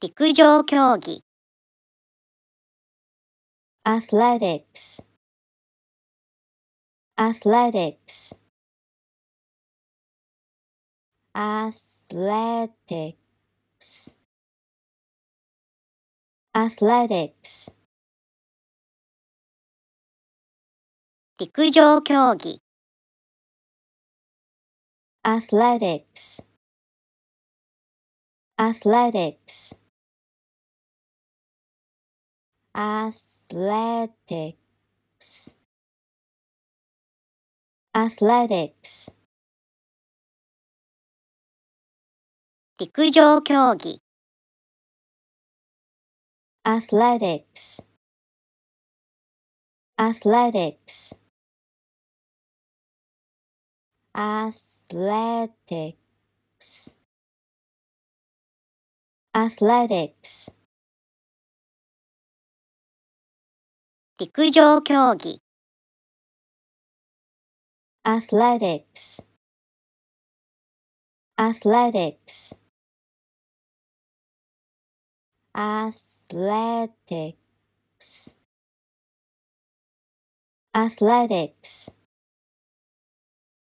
陸上競技 athletics athletics athletics athletics 陸上競技 athletics athletics athletics athletics 陸上競技 athletics athletics athletics athletics 陸上競技 athletics athletics athletics athletics